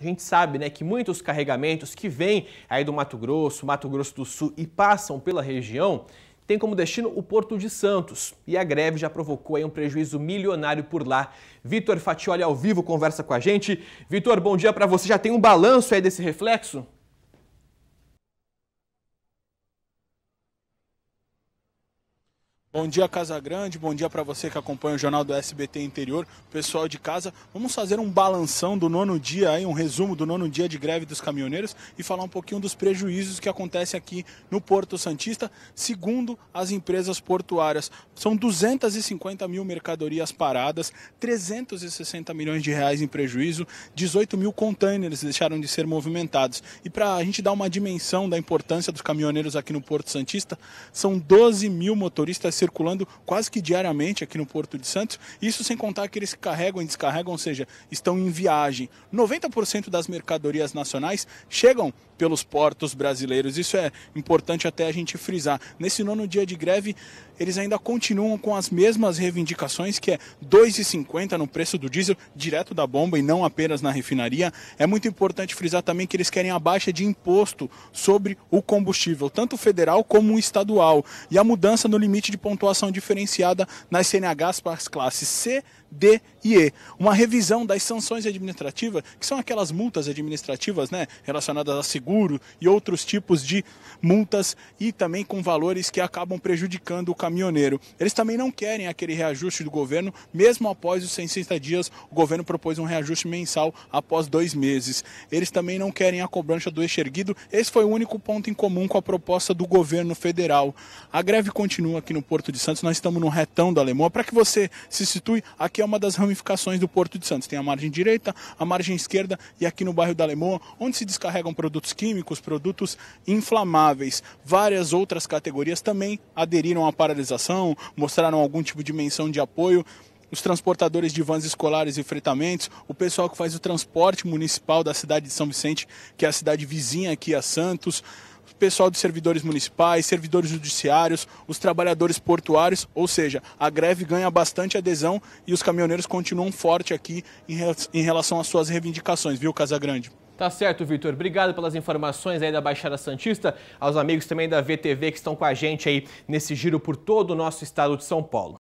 A gente sabe né, que muitos carregamentos que vêm aí do Mato Grosso, Mato Grosso do Sul e passam pela região tem como destino o Porto de Santos. E a greve já provocou aí um prejuízo milionário por lá. Vitor Fatioli ao vivo conversa com a gente. Vitor, bom dia para você. Já tem um balanço aí desse reflexo? Bom dia, Casa Grande. Bom dia para você que acompanha o jornal do SBT Interior. Pessoal de casa, vamos fazer um balanção do nono dia, aí, um resumo do nono dia de greve dos caminhoneiros e falar um pouquinho dos prejuízos que acontecem aqui no Porto Santista, segundo as empresas portuárias. São 250 mil mercadorias paradas, 360 milhões de reais em prejuízo, 18 mil containers deixaram de ser movimentados. E para a gente dar uma dimensão da importância dos caminhoneiros aqui no Porto Santista, são 12 mil motoristas circulando quase que diariamente aqui no Porto de Santos, isso sem contar aqueles que carregam e descarregam, ou seja, estão em viagem. 90% das mercadorias nacionais chegam pelos portos brasileiros. Isso é importante até a gente frisar. Nesse nono dia de greve, eles ainda continuam com as mesmas reivindicações, que é 2,50 no preço do diesel direto da bomba e não apenas na refinaria. É muito importante frisar também que eles querem a baixa de imposto sobre o combustível, tanto federal como estadual, e a mudança no limite de pontuação diferenciada nas CNHs para as classes C, D e E. Uma revisão das sanções administrativas, que são aquelas multas administrativas né, relacionadas a seguro e outros tipos de multas e também com valores que acabam prejudicando o caminhoneiro. Eles também não querem aquele reajuste do governo, mesmo após os 60 dias, o governo propôs um reajuste mensal após dois meses. Eles também não querem a cobrança do eixo erguido, esse foi o único ponto em comum com a proposta do governo federal. A greve continua aqui no Porto Porto de Santos, nós estamos no retão da Lemoa. É Para que você se situe, aqui é uma das ramificações do Porto de Santos. Tem a margem direita, a margem esquerda e aqui no bairro da Lemoa, onde se descarregam produtos químicos, produtos inflamáveis. Várias outras categorias também aderiram à paralisação, mostraram algum tipo de menção de apoio os transportadores de vans escolares e fretamentos, o pessoal que faz o transporte municipal da cidade de São Vicente, que é a cidade vizinha aqui a Santos, pessoal dos servidores municipais, servidores judiciários, os trabalhadores portuários, ou seja, a greve ganha bastante adesão e os caminhoneiros continuam forte aqui em relação às suas reivindicações, viu, Casagrande? Tá certo, Vitor. Obrigado pelas informações aí da Baixada Santista, aos amigos também da VTV que estão com a gente aí nesse giro por todo o nosso estado de São Paulo.